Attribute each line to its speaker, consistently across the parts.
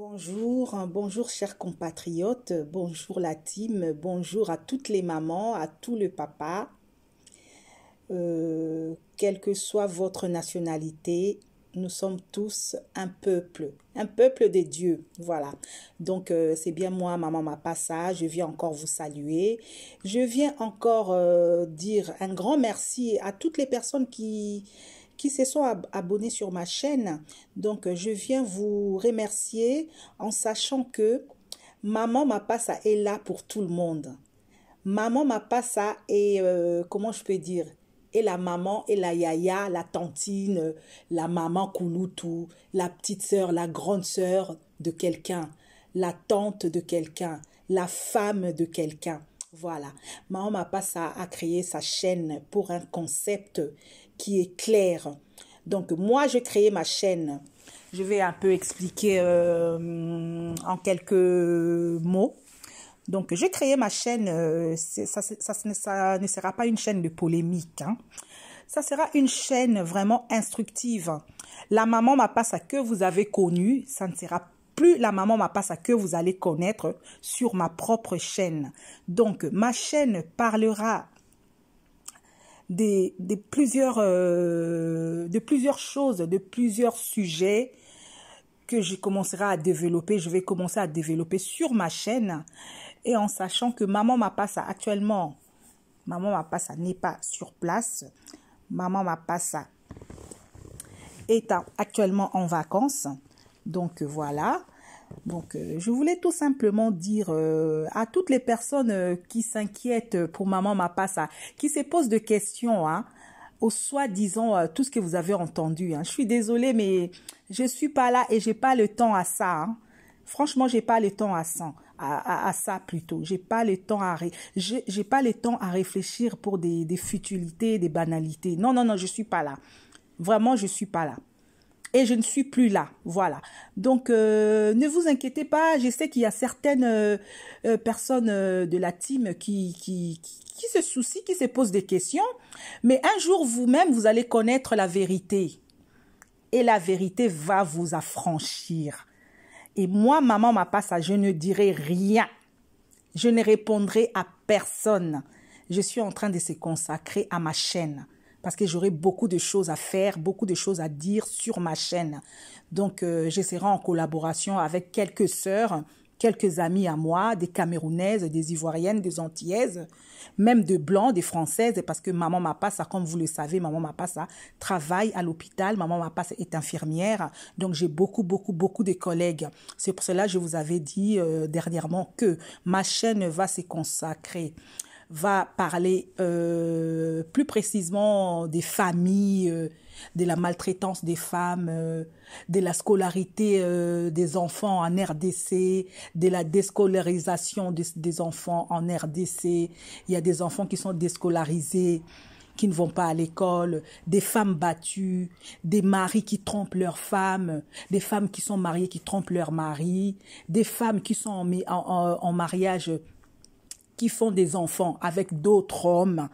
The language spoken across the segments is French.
Speaker 1: Bonjour, hein, bonjour chers compatriotes, bonjour la team, bonjour à toutes les mamans, à tous les papas, euh, quelle que soit votre nationalité, nous sommes tous un peuple, un peuple des dieux, voilà. Donc euh, c'est bien moi, maman ma passage, je viens encore vous saluer, je viens encore euh, dire un grand merci à toutes les personnes qui qui se sont abonnés sur ma chaîne. Donc, euh, je viens vous remercier en sachant que Maman Mapasa est là pour tout le monde. Maman Mapasa est, et euh, comment je peux dire, et la maman, et la yaya, la tantine, la maman kunutu, la petite sœur, la grande sœur de quelqu'un, la tante de quelqu'un, la femme de quelqu'un. Voilà. Maman Mapasa a créé sa chaîne pour un concept qui est clair. Donc moi, j'ai créé ma chaîne. Je vais un peu expliquer euh, en quelques mots. Donc j'ai créé ma chaîne. Euh, ça, ne sera pas une chaîne de polémique. Hein. Ça sera une chaîne vraiment instructive. La maman m'a pas sa que vous avez connu. ça ne sera plus la maman m'a ça que vous allez connaître sur ma propre chaîne. Donc ma chaîne parlera plusieurs, euh, de plusieurs choses, de plusieurs sujets que je commencerai à développer. Je vais commencer à développer sur ma chaîne et en sachant que maman m'a Mapassa actuellement, maman ça n'est pas sur place. Maman m'a Mapassa est actuellement en vacances. Donc euh, voilà. Donc, euh, je voulais tout simplement dire euh, à toutes les personnes euh, qui s'inquiètent pour Maman Mapasa, qui se posent des questions, hein, au soi-disant tout ce que vous avez entendu. Hein. Je suis désolée, mais je ne suis pas là et n'ai pas le temps à ça. Franchement, Franchement, j'ai pas le temps à ça. À, ça plutôt. J'ai pas le temps à j'ai pas le temps à réfléchir pour des, futilités, des banalités. Non, non, non, je suis pas là. Vraiment, je ne suis pas là et je ne suis plus là. Voilà. Donc, euh, ne vous inquiétez pas. Je sais qu'il y a certaines euh, euh, personnes de la team qui, se soucient, qui se posent des questions. Mais un jour, vous-même, vous allez connaître la vérité. Et la vérité va vous affranchir. Et moi, maman m'a pas Je ne dirai rien. Je ne répondrai à personne. Je suis en train de se consacrer à ma chaîne parce que j'aurai beaucoup de choses à faire, beaucoup de choses à dire sur ma chaîne. Donc, euh, j'essaierai en collaboration avec quelques sœurs, quelques amis à moi, des Camerounaises, des Ivoiriennes, des Antillaises, même de Blancs, des Françaises, parce que maman ça, comme vous le savez, maman Mapassa travaille à l'hôpital, maman Mapassa est infirmière, donc j'ai beaucoup, beaucoup, beaucoup de collègues. C'est pour cela que je vous avais dit euh, dernièrement que ma chaîne va se consacrer va parler euh, plus précisément des familles, euh, de la maltraitance des femmes, euh, de la scolarité des enfants en RDC, de la déscolarisation des, enfants en RDC. Il y a des enfants qui sont déscolarisés qui ne vont pas à l'école, des femmes battues, des maris qui trompent leurs femmes, des femmes qui sont mariées qui trompent leurs maris, des femmes qui sont en, en, en mariage qui font des enfants avec d'autres hommes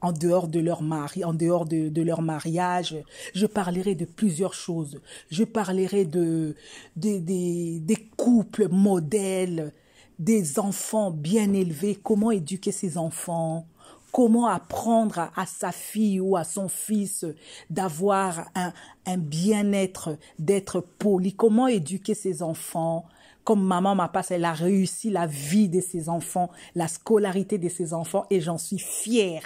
Speaker 1: en dehors de leur mari, en dehors de, leur mariage. Je parlerai de plusieurs choses. Je parlerai de, des couples modèles, des enfants bien élevés, comment éduquer ses enfants, comment apprendre à, sa fille ou à son fils d'avoir un, un bien-être, d'être poli, comment éduquer ses enfants, comme maman m'a passé, elle a réussi la vie de ses enfants, la scolarité de ses enfants, et j'en suis fière,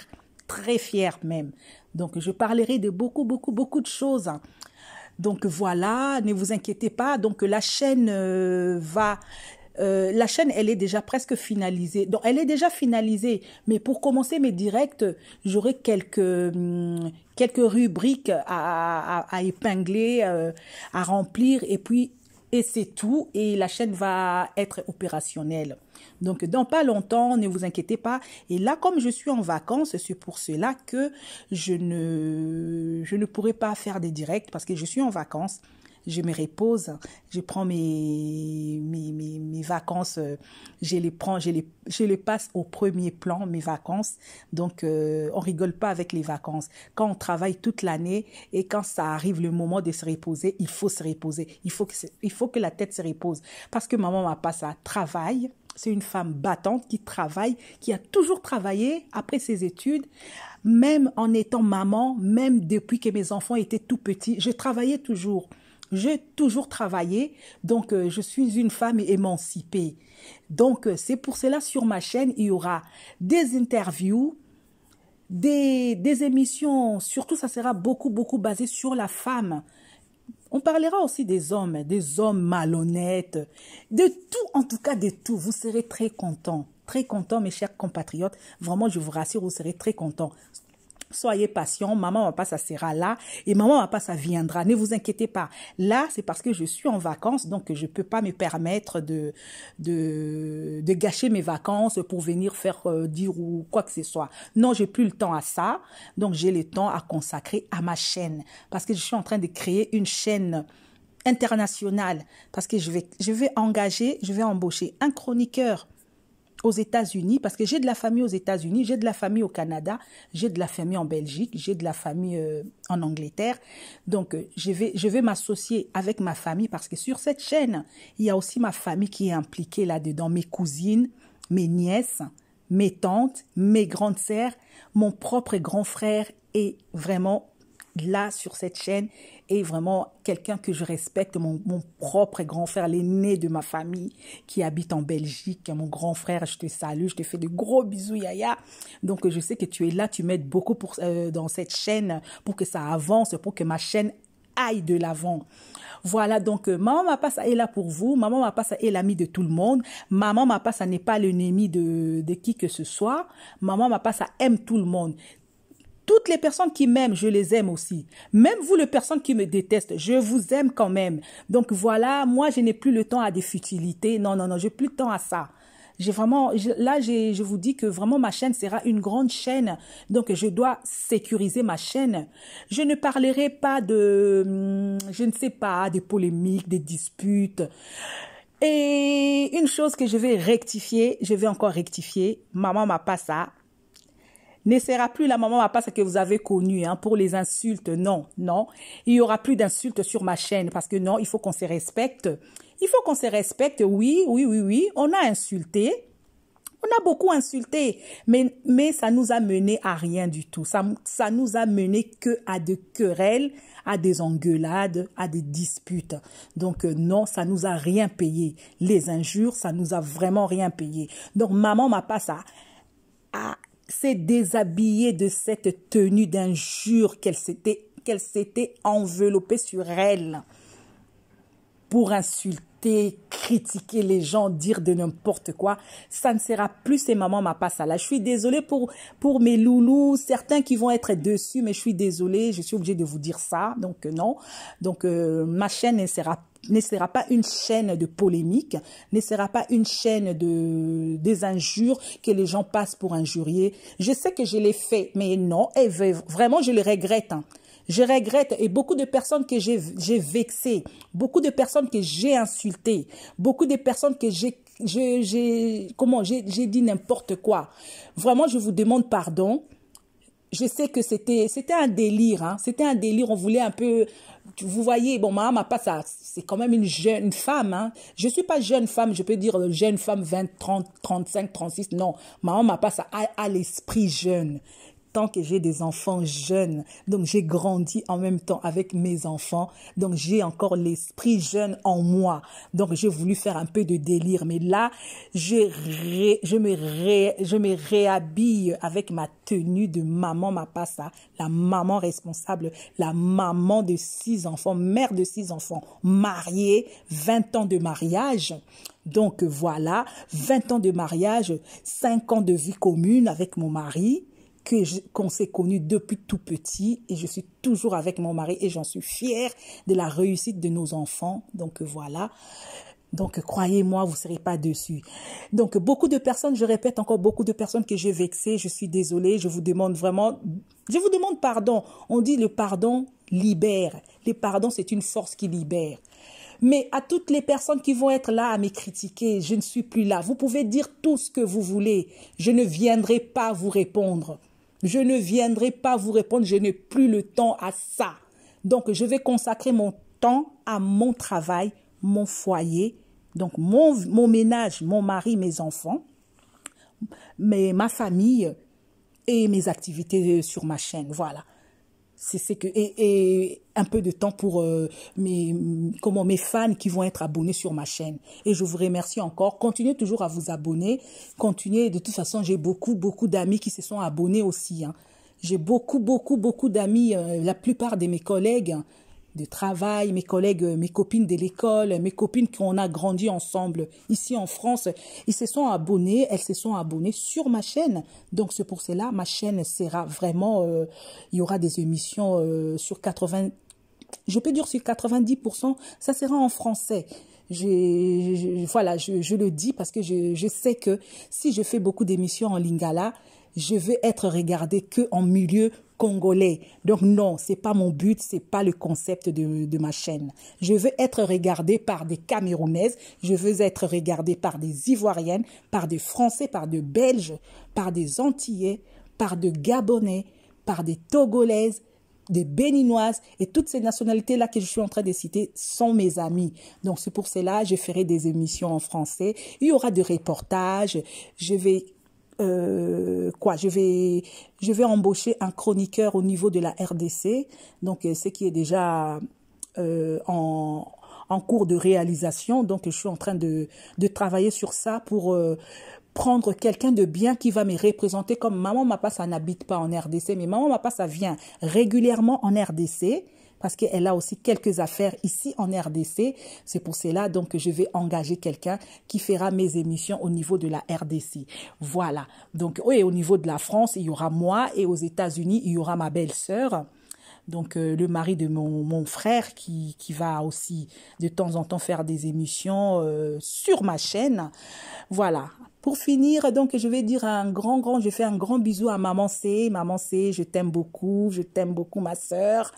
Speaker 1: très fière même. Donc, je parlerai de beaucoup, beaucoup, beaucoup de choses. Hein. Donc voilà, ne vous inquiétez pas. Donc la chaîne euh, va euh, la chaîne, elle est déjà presque finalisée. Donc, elle est déjà finalisée. Mais pour commencer mes directs, j'aurai quelques, hum, quelques rubriques à, à, épingler, euh, à remplir. Et puis, et c'est tout et la chaîne va être opérationnelle. Donc dans pas longtemps, ne vous inquiétez pas. Et là, comme je suis en vacances, c'est pour cela que je ne, je ne pourrai pas faire des directs parce que je suis en vacances je me repose, je prends mes, mes, vacances, euh, je les prends, je les, passe au premier plan, mes vacances. Donc, on euh, on rigole pas avec les vacances. Quand on travaille toute l'année et quand ça arrive le moment de se reposer, il faut se reposer. Il faut que, il faut que la tête se repose. Parce que maman m'a pas ça. travail. C'est une femme battante qui travaille, qui a toujours travaillé après ses études, même en étant maman, même depuis que mes enfants étaient tout petits. Je travaillais toujours. J'ai toujours travaillé, donc euh, je suis une femme émancipée. Donc euh, c'est pour cela sur ma chaîne, il y aura des interviews, des, des émissions, surtout ça sera beaucoup, beaucoup basé sur la femme. On parlera aussi des hommes, des hommes malhonnêtes, de tout, en tout cas de tout. Vous serez très contents, très contents, mes chers compatriotes. Vraiment, je vous rassure, vous serez très contents. Soyez patient, maman pas ça sera là et maman pas ça viendra. Ne vous inquiétez pas. Là, c'est parce que je suis en vacances donc je peux pas me permettre de de, gâcher mes vacances pour venir faire euh, dire ou quoi que ce soit. Non, j'ai plus le temps à ça. Donc j'ai le temps à consacrer à ma chaîne parce que je suis en train de créer une chaîne internationale parce que je vais je vais engager, je vais embaucher un chroniqueur aux États-Unis, parce que j'ai de la famille aux États-Unis, j'ai de la famille au Canada, j'ai de la famille en Belgique, j'ai de la famille euh, en Angleterre. Donc, euh, je vais, je vais m'associer avec ma famille parce que sur cette chaîne, il y a aussi ma famille qui est impliquée là-dedans, mes cousines, mes nièces, mes tantes, mes grandes sœurs, mon propre grand frère est vraiment là sur cette chaîne et vraiment quelqu'un que je respecte, mon, propre grand frère, l'aîné de ma famille qui habite en Belgique. Mon grand frère, je te salue, je te fais de gros bisous, Yaya. Donc je sais que tu es là, tu m'aides beaucoup pour, euh, dans cette chaîne pour que ça avance, pour que ma chaîne aille de l'avant. Voilà, donc euh, Maman Maman ça est là pour vous. Maman ça est l'ami de tout le monde. Maman ça n'est pas l'ennemi de, de qui que ce soit. Maman ça aime tout le monde. Toutes les personnes qui m'aiment, je les aime aussi. Même vous, les personnes qui me détestent, je vous aime quand même. Donc voilà, moi, je n'ai plus le temps à des futilités. Non, non, non, j'ai plus le temps à ça. J'ai vraiment, là, je vous dis que vraiment ma chaîne sera une grande chaîne. Donc, je dois sécuriser ma chaîne. Je ne parlerai pas de, hum, je ne sais pas, des polémiques, des disputes. Et une chose que je vais rectifier, je vais encore rectifier. Maman m'a pas ça ne sera plus la maman pas ce que vous avez connu hein, pour les insultes. Non, non. Il y aura plus d'insultes sur ma chaîne parce que non, il faut qu'on se respecte. Il faut qu'on se respecte. Oui, oui, oui, oui. On a insulté. On a beaucoup insulté, mais, mais ça nous a mené à rien du tout. Ça, ça nous a mené que à des querelles, à des engueulades, à des disputes. Donc euh, non, ça nous a rien payé. Les injures, ça nous a vraiment rien payé. Donc maman m'a pas ça s'est déshabillée de cette tenue d'injure qu'elle s'était qu'elle s'était enveloppée sur elle pour insulter, critiquer les gens, dire de n'importe quoi. Ça ne sera plus ces mamans ma passe à là. Je suis désolée pour, pour mes loulous, certains qui vont être dessus, mais je suis désolée, je suis obligée de vous dire ça. Donc, euh, non. Donc, euh, ma chaîne ne sera ne sera pas une chaîne de polémiques, ne sera pas une chaîne de des injures que les gens passent pour injurier. Je sais que je l'ai fait, mais non, et vraiment je le regrette. Hein. Je regrette et beaucoup de personnes que j'ai vexées, beaucoup de personnes que j'ai insultées, beaucoup de personnes que j'ai comment j'ai dit n'importe quoi. Vraiment, je vous demande pardon je sais que c'était c'était un délire, hein. c'était un délire. On voulait un peu, vous voyez, bon, ma pas ça, c'est quand même une jeune femme. Hein. Je suis pas jeune femme, je peux dire jeune femme 20, 30, 35, 36. Non, ma pas ça à a l'esprit jeune que j'ai des enfants jeunes. Donc j'ai grandi en même temps avec mes enfants. Donc j'ai encore l'esprit jeune en moi. Donc j'ai voulu faire un peu de délire. Mais là, je, je, me, je me réhabille avec ma tenue de maman ma passa la maman responsable, la maman de six enfants, mère de six enfants, mariée, 20 ans de mariage. Donc voilà, 20 ans de mariage, 5 ans de vie commune avec mon mari qu'on s'est connu depuis tout petit et je suis toujours avec mon mari et j'en suis fière de la réussite de nos enfants. Donc voilà. Donc croyez-moi, vous ne serez pas dessus. Donc beaucoup de personnes, je répète encore beaucoup de personnes que j'ai vexées, je suis désolée, je vous demande vraiment, je vous demande pardon. On dit le pardon libère. Le pardon, c'est une force qui libère. Mais à toutes les personnes qui vont être là à me critiquer, je ne suis plus là. Vous pouvez dire tout ce que vous voulez. Je ne viendrai pas vous répondre. Je ne viendrai pas vous répondre, je n'ai plus le temps à ça. Donc, je vais consacrer mon temps à mon travail, mon foyer, donc mon, mon ménage, mon mari, mes enfants, mais ma famille et mes activités sur ma chaîne. Voilà c'est que et, un peu de temps pour euh, mes comment mes fans qui vont être abonnés sur ma chaîne et je vous remercie encore continuez toujours à vous abonner continuez de toute façon j'ai beaucoup beaucoup d'amis qui se sont abonnés aussi hein. j'ai beaucoup beaucoup beaucoup d'amis euh, la plupart de mes collègues hein de travail, mes collègues, euh, mes copines de l'école, mes copines qu'on a grandi ensemble ici en France, ils se sont abonnés, elles se sont abonnées sur ma chaîne. Donc c'est pour cela, ma chaîne sera vraiment, euh, il y aura des émissions euh, sur 80, je peux dire sur 90%, ça sera en français. Je, voilà, je, le dis parce que je, je sais que si je fais beaucoup d'émissions en lingala, je veux être regardé que en milieu congolais. Donc non, c'est pas mon but, c'est pas le concept de, ma chaîne. Je veux être regardée par des Camerounaises, je veux être regardée par des Ivoiriennes, par des Français, par des Belges, par des Antillais, par des Gabonais, par des Togolaises, des Béninoises et toutes ces nationalités-là que je suis en train de citer sont mes amis. Donc c'est pour cela que je ferai des émissions en français. Il y aura des reportages. Je vais euh, quoi, je vais, je vais embaucher un chroniqueur au niveau de la RDC, donc euh, ce qui est déjà euh, en, cours de réalisation. Donc, je suis en train de, de travailler sur ça pour prendre quelqu'un de bien qui va me représenter comme Maman Mapa, ça n'habite pas en RDC, mais Maman ma ça vient régulièrement en RDC parce qu'elle a aussi quelques affaires ici en RDC. C'est pour cela donc que je vais engager quelqu'un qui fera mes émissions au niveau de la RDC. Voilà. Donc, oui, au niveau de la France, il y aura moi et aux États-Unis, il y aura ma belle-sœur donc euh, le mari de mon, frère qui, qui, va aussi de temps en temps faire des émissions euh, sur ma chaîne. Voilà, pour finir, donc, je vais dire un grand, grand, je fais un grand bisou à maman C. Maman C, je t'aime beaucoup, je t'aime beaucoup, ma sœur.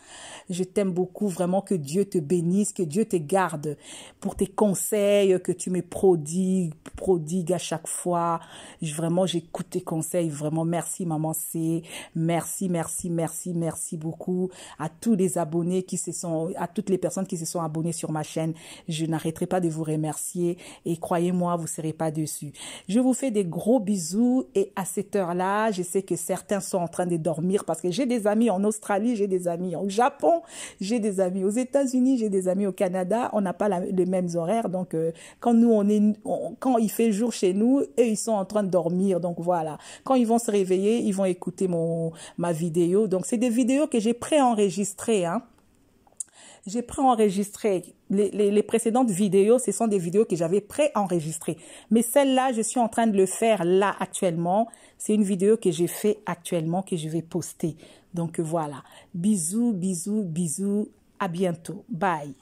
Speaker 1: Je t'aime beaucoup, vraiment, que Dieu te bénisse, que Dieu te garde pour tes conseils que tu me prodigues, prodigues à chaque fois. Je, vraiment, j'écoute tes conseils, vraiment, merci, maman C. Merci, merci, merci, merci beaucoup à tous les abonnés qui se sont, à toutes les personnes qui se sont abonnées sur ma chaîne. Je n'arrêterai pas de vous remercier et croyez-moi, vous ne serez pas dessus. Je vous fais des gros bisous et à cette heure-là, je sais que certains sont en train de dormir parce que j'ai des amis en Australie, j'ai des amis au Japon, j'ai des amis aux États-Unis, j'ai des amis au Canada. On n'a pas les mêmes horaires, donc euh, quand nous on est, quand il fait jour chez nous, et ils sont en train de dormir, donc voilà. Quand ils vont se réveiller, ils vont écouter mon ma vidéo. Donc c'est des vidéos que j'ai préenregistrées, hein j'ai préenregistré. Les, les, les, précédentes vidéos, ce sont des vidéos que j'avais préenregistrées. Mais celle-là, je suis en train de le faire là actuellement. C'est une vidéo que j'ai fait actuellement, que je vais poster. Donc voilà. Bisous, bisous, bisous. À bientôt. Bye.